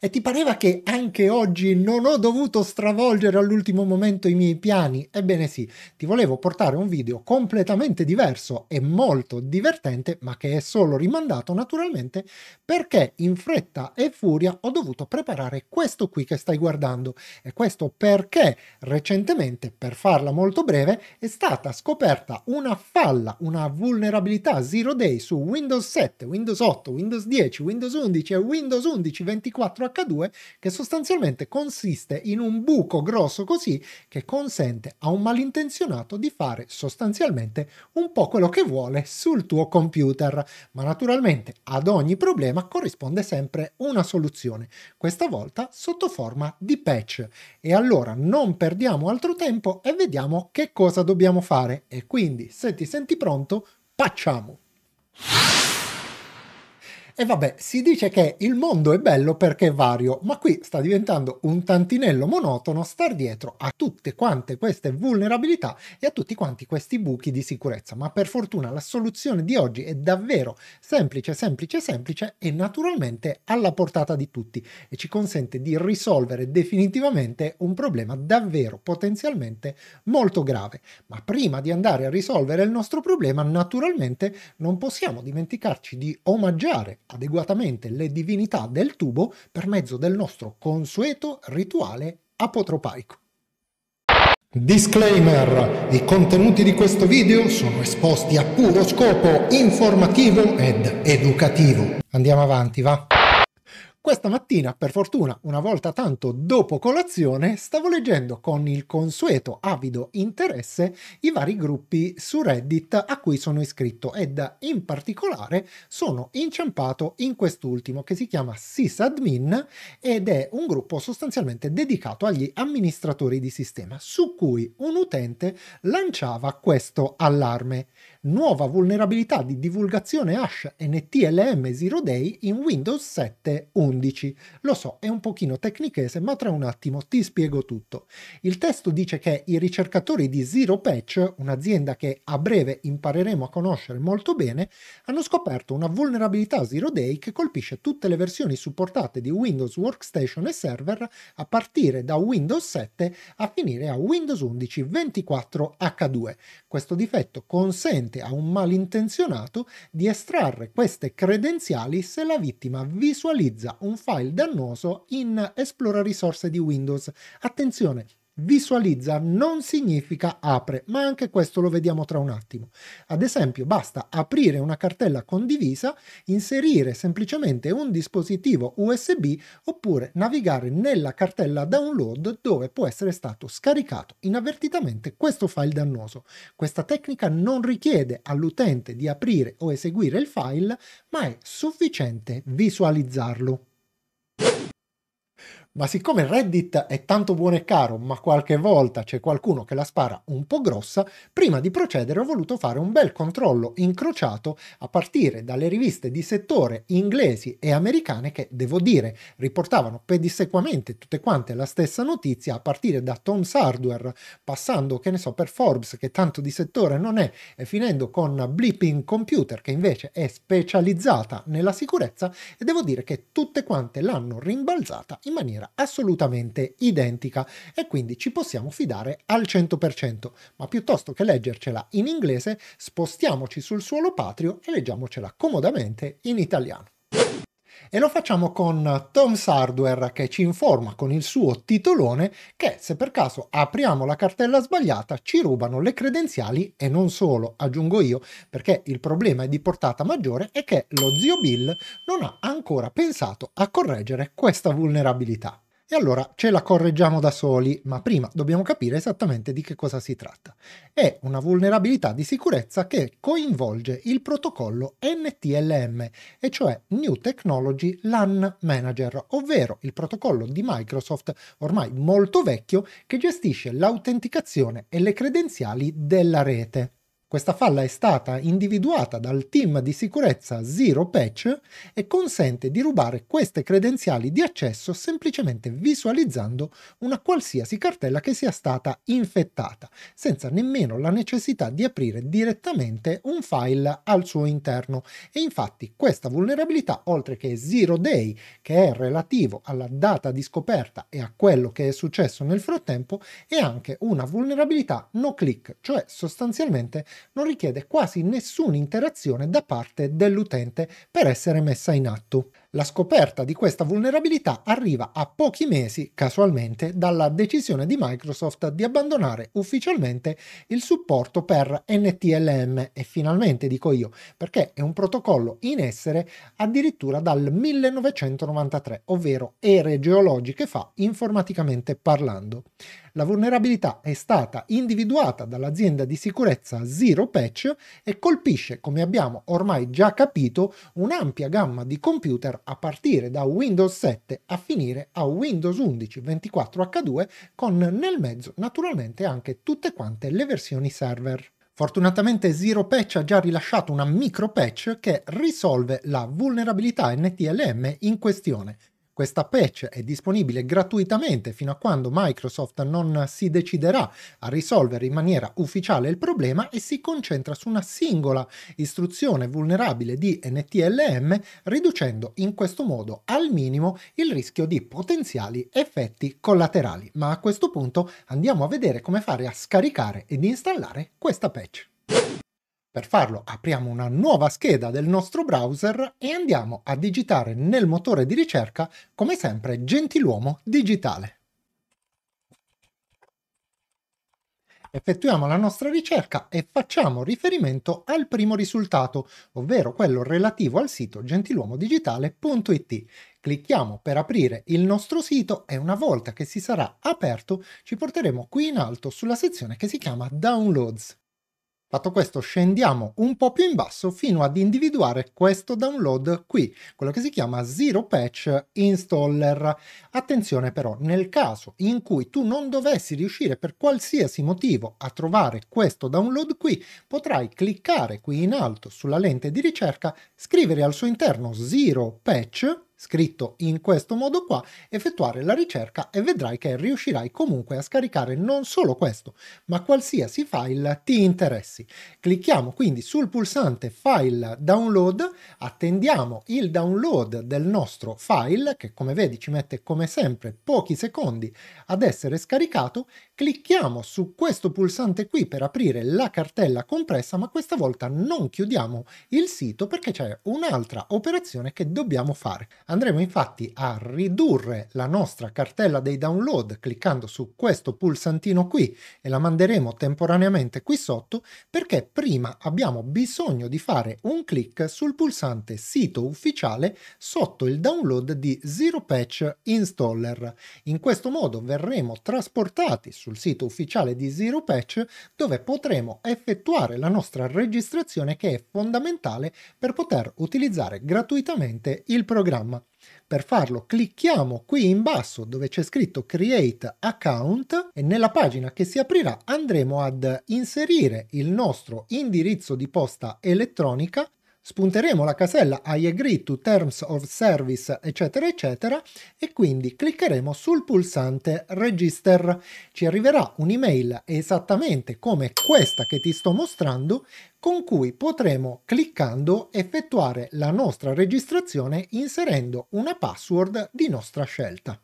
e ti pareva che anche oggi non ho dovuto stravolgere all'ultimo momento i miei piani? Ebbene sì, ti volevo portare un video completamente diverso e molto divertente, ma che è solo rimandato naturalmente perché in fretta e furia ho dovuto preparare questo qui che stai guardando e questo perché recentemente, per farla molto breve, è stata scoperta una falla, una vulnerabilità zero day su Windows 7, Windows 8, Windows 10, Windows 11 e Windows 11 24 H2 che sostanzialmente consiste in un buco grosso così che consente a un malintenzionato di fare sostanzialmente un po' quello che vuole sul tuo computer, ma naturalmente ad ogni problema corrisponde sempre una soluzione, questa volta sotto forma di patch. E allora non perdiamo altro tempo e vediamo che cosa dobbiamo fare e quindi se ti senti pronto, facciamo! E vabbè, si dice che il mondo è bello perché è vario, ma qui sta diventando un tantinello monotono star dietro a tutte quante queste vulnerabilità e a tutti quanti questi buchi di sicurezza. Ma per fortuna la soluzione di oggi è davvero semplice, semplice, semplice e naturalmente alla portata di tutti e ci consente di risolvere definitivamente un problema davvero potenzialmente molto grave. Ma prima di andare a risolvere il nostro problema, naturalmente non possiamo dimenticarci di omaggiare adeguatamente le divinità del tubo per mezzo del nostro consueto rituale apotropaico. Disclaimer! I contenuti di questo video sono esposti a puro scopo informativo ed educativo. Andiamo avanti, va? Questa mattina, per fortuna, una volta tanto dopo colazione, stavo leggendo con il consueto avido interesse i vari gruppi su Reddit a cui sono iscritto ed in particolare sono inciampato in quest'ultimo che si chiama sysadmin ed è un gruppo sostanzialmente dedicato agli amministratori di sistema su cui un utente lanciava questo allarme nuova vulnerabilità di divulgazione hash NTLM Zero day in Windows 7 11. Lo so, è un pochino tecnichese, ma tra un attimo ti spiego tutto. Il testo dice che i ricercatori di Zero Patch, un'azienda che a breve impareremo a conoscere molto bene, hanno scoperto una vulnerabilità Zero day che colpisce tutte le versioni supportate di Windows Workstation e server a partire da Windows 7 a finire a Windows 11 24H2. Questo difetto consente consente a un malintenzionato di estrarre queste credenziali se la vittima visualizza un file dannoso in Esplora risorse di Windows. Attenzione, Visualizza non significa apre, ma anche questo lo vediamo tra un attimo. Ad esempio, basta aprire una cartella condivisa, inserire semplicemente un dispositivo USB oppure navigare nella cartella download dove può essere stato scaricato inavvertitamente questo file dannoso. Questa tecnica non richiede all'utente di aprire o eseguire il file, ma è sufficiente visualizzarlo. Ma siccome Reddit è tanto buono e caro, ma qualche volta c'è qualcuno che la spara un po' grossa, prima di procedere ho voluto fare un bel controllo incrociato a partire dalle riviste di settore inglesi e americane che, devo dire, riportavano pedissequamente tutte quante la stessa notizia a partire da Tom's Hardware, passando, che ne so, per Forbes che tanto di settore non è, e finendo con Blipping Computer che invece è specializzata nella sicurezza e devo dire che tutte quante l'hanno rimbalzata in maniera maniera assolutamente identica e quindi ci possiamo fidare al 100%, ma piuttosto che leggercela in inglese spostiamoci sul suolo patrio e leggiamocela comodamente in italiano e lo facciamo con Tom's Hardware che ci informa con il suo titolone che se per caso apriamo la cartella sbagliata ci rubano le credenziali e non solo, aggiungo io, perché il problema è di portata maggiore e che lo zio Bill non ha ancora pensato a correggere questa vulnerabilità. E allora ce la correggiamo da soli, ma prima dobbiamo capire esattamente di che cosa si tratta. È una vulnerabilità di sicurezza che coinvolge il protocollo NTLM, e cioè New Technology LAN Manager, ovvero il protocollo di Microsoft ormai molto vecchio che gestisce l'autenticazione e le credenziali della rete. Questa falla è stata individuata dal team di sicurezza Zero Patch e consente di rubare queste credenziali di accesso semplicemente visualizzando una qualsiasi cartella che sia stata infettata, senza nemmeno la necessità di aprire direttamente un file al suo interno. E infatti questa vulnerabilità, oltre che Zero Day, che è relativo alla data di scoperta e a quello che è successo nel frattempo, è anche una vulnerabilità no click, cioè sostanzialmente non richiede quasi nessuna interazione da parte dell'utente per essere messa in atto. La scoperta di questa vulnerabilità arriva a pochi mesi, casualmente, dalla decisione di Microsoft di abbandonare ufficialmente il supporto per NTLM e finalmente dico io, perché è un protocollo in essere addirittura dal 1993, ovvero ere geologiche fa informaticamente parlando. La vulnerabilità è stata individuata dall'azienda di sicurezza Zero Patch e colpisce, come abbiamo ormai già capito, un'ampia gamma di computer a partire da Windows 7 a finire a Windows 11 24H2 con nel mezzo naturalmente anche tutte quante le versioni server. Fortunatamente Zero Patch ha già rilasciato una micro patch che risolve la vulnerabilità NTLM in questione, questa patch è disponibile gratuitamente fino a quando Microsoft non si deciderà a risolvere in maniera ufficiale il problema e si concentra su una singola istruzione vulnerabile di NTLM, riducendo in questo modo al minimo il rischio di potenziali effetti collaterali. Ma a questo punto andiamo a vedere come fare a scaricare ed installare questa patch. Per farlo apriamo una nuova scheda del nostro browser e andiamo a digitare nel motore di ricerca, come sempre, gentiluomo digitale. Effettuiamo la nostra ricerca e facciamo riferimento al primo risultato, ovvero quello relativo al sito gentiluomodigitale.it. Clicchiamo per aprire il nostro sito e una volta che si sarà aperto ci porteremo qui in alto sulla sezione che si chiama Downloads. Fatto questo scendiamo un po' più in basso fino ad individuare questo download qui, quello che si chiama Zero Patch Installer. Attenzione però, nel caso in cui tu non dovessi riuscire per qualsiasi motivo a trovare questo download qui, potrai cliccare qui in alto sulla lente di ricerca, scrivere al suo interno Zero Patch scritto in questo modo qua, effettuare la ricerca e vedrai che riuscirai comunque a scaricare non solo questo, ma qualsiasi file ti interessi. Clicchiamo quindi sul pulsante File Download, attendiamo il download del nostro file, che come vedi ci mette come sempre pochi secondi ad essere scaricato, clicchiamo su questo pulsante qui per aprire la cartella compressa, ma questa volta non chiudiamo il sito perché c'è un'altra operazione che dobbiamo fare Andremo infatti a ridurre la nostra cartella dei download cliccando su questo pulsantino qui e la manderemo temporaneamente qui sotto perché prima abbiamo bisogno di fare un clic sul pulsante sito ufficiale sotto il download di Zero Patch Installer. In questo modo verremo trasportati sul sito ufficiale di Zero Patch dove potremo effettuare la nostra registrazione che è fondamentale per poter utilizzare gratuitamente il programma programma. Per farlo clicchiamo qui in basso dove c'è scritto Create Account e nella pagina che si aprirà andremo ad inserire il nostro indirizzo di posta elettronica spunteremo la casella I agree to terms of service eccetera eccetera e quindi cliccheremo sul pulsante register. Ci arriverà un'email esattamente come questa che ti sto mostrando con cui potremo cliccando effettuare la nostra registrazione inserendo una password di nostra scelta.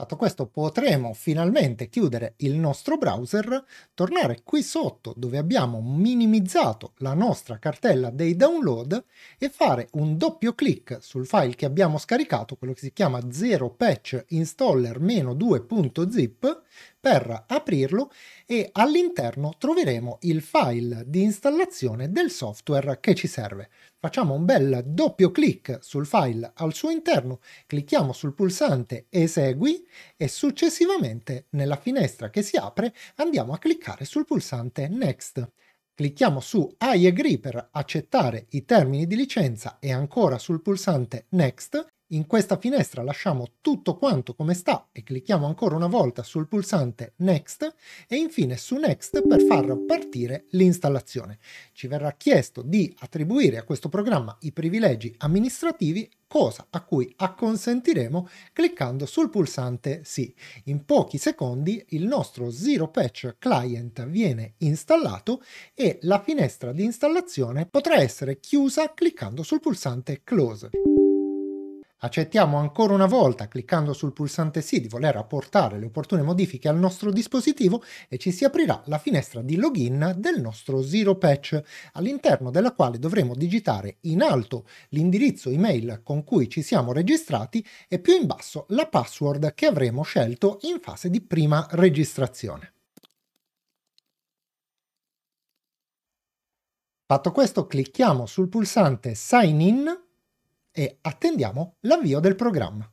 Fatto questo potremo finalmente chiudere il nostro browser, tornare qui sotto dove abbiamo minimizzato la nostra cartella dei download e fare un doppio clic sul file che abbiamo scaricato, quello che si chiama 0 patch installer-2.zip, per aprirlo e all'interno troveremo il file di installazione del software che ci serve. Facciamo un bel doppio clic sul file al suo interno, clicchiamo sul pulsante Esegui e successivamente nella finestra che si apre andiamo a cliccare sul pulsante Next. Clicchiamo su I agree per accettare i termini di licenza e ancora sul pulsante Next in questa finestra lasciamo tutto quanto come sta e clicchiamo ancora una volta sul pulsante Next e infine su Next per far partire l'installazione. Ci verrà chiesto di attribuire a questo programma i privilegi amministrativi cosa a cui acconsentiremo cliccando sul pulsante sì. In pochi secondi il nostro Zero Patch Client viene installato e la finestra di installazione potrà essere chiusa cliccando sul pulsante Close. Accettiamo ancora una volta, cliccando sul pulsante sì, di voler apportare le opportune modifiche al nostro dispositivo e ci si aprirà la finestra di login del nostro Zero Patch, all'interno della quale dovremo digitare in alto l'indirizzo email con cui ci siamo registrati e più in basso la password che avremo scelto in fase di prima registrazione. Fatto questo clicchiamo sul pulsante Sign In e attendiamo l'avvio del programma.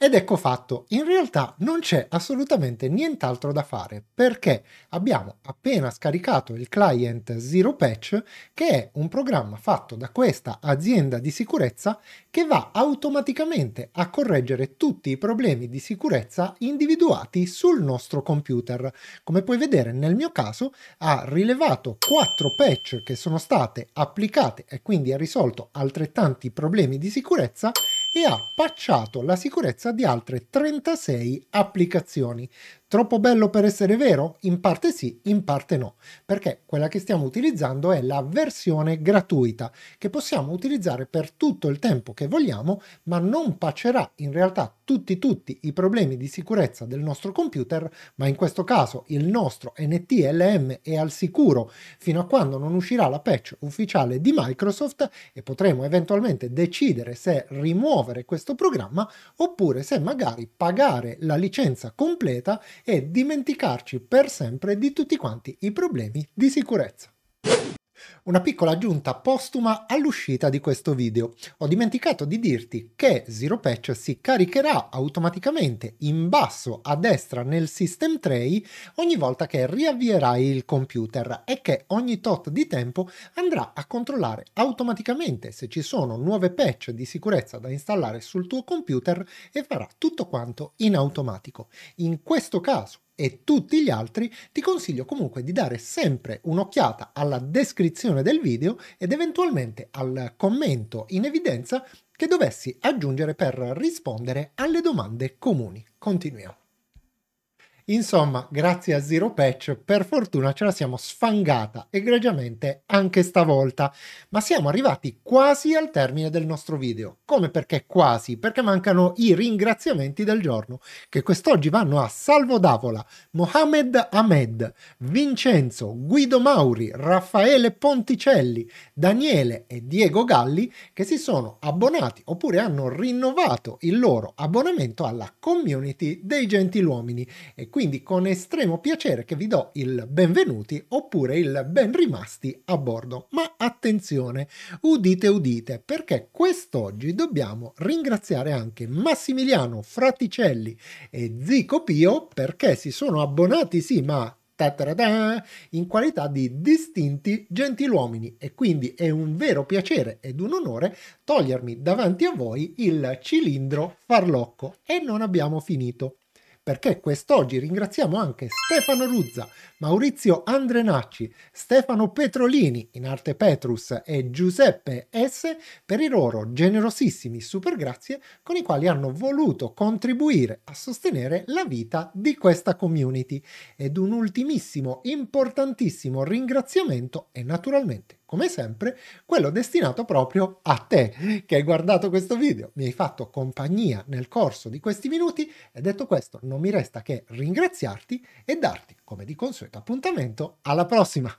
Ed ecco fatto, in realtà non c'è assolutamente nient'altro da fare perché abbiamo appena scaricato il client Zero Patch che è un programma fatto da questa azienda di sicurezza che va automaticamente a correggere tutti i problemi di sicurezza individuati sul nostro computer. Come puoi vedere nel mio caso ha rilevato 4 patch che sono state applicate e quindi ha risolto altrettanti problemi di sicurezza e ha patchato la sicurezza di altre 36 applicazioni, Troppo bello per essere vero? In parte sì, in parte no, perché quella che stiamo utilizzando è la versione gratuita che possiamo utilizzare per tutto il tempo che vogliamo, ma non pacerà in realtà tutti tutti i problemi di sicurezza del nostro computer, ma in questo caso il nostro NTLM è al sicuro fino a quando non uscirà la patch ufficiale di Microsoft e potremo eventualmente decidere se rimuovere questo programma oppure se magari pagare la licenza completa e dimenticarci per sempre di tutti quanti i problemi di sicurezza. Una piccola aggiunta postuma all'uscita di questo video. Ho dimenticato di dirti che Zero Patch si caricherà automaticamente in basso a destra nel system tray ogni volta che riavvierai il computer e che ogni tot di tempo andrà a controllare automaticamente se ci sono nuove patch di sicurezza da installare sul tuo computer e farà tutto quanto in automatico. In questo caso e tutti gli altri, ti consiglio comunque di dare sempre un'occhiata alla descrizione del video ed eventualmente al commento in evidenza che dovessi aggiungere per rispondere alle domande comuni. Continuiamo. Insomma, grazie a Zero Patch, per fortuna ce la siamo sfangata egregiamente anche stavolta, ma siamo arrivati quasi al termine del nostro video. Come perché quasi? Perché mancano i ringraziamenti del giorno, che quest'oggi vanno a Salvo Davola, Mohamed Ahmed, Vincenzo, Guido Mauri, Raffaele Ponticelli, Daniele e Diego Galli, che si sono abbonati oppure hanno rinnovato il loro abbonamento alla community dei gentiluomini. E quindi con estremo piacere che vi do il benvenuti oppure il ben rimasti a bordo. Ma attenzione, udite udite, perché quest'oggi dobbiamo ringraziare anche Massimiliano Fraticelli e Zico Pio perché si sono abbonati, sì, ma in qualità di distinti gentiluomini e quindi è un vero piacere ed un onore togliermi davanti a voi il cilindro farlocco e non abbiamo finito perché quest'oggi ringraziamo anche Stefano Ruzza, Maurizio Andrenacci, Stefano Petrolini, in arte Petrus, e Giuseppe S per i loro generosissimi super grazie con i quali hanno voluto contribuire a sostenere la vita di questa community. Ed un ultimissimo, importantissimo ringraziamento è naturalmente come sempre, quello destinato proprio a te che hai guardato questo video, mi hai fatto compagnia nel corso di questi minuti e detto questo non mi resta che ringraziarti e darti, come di consueto, appuntamento alla prossima!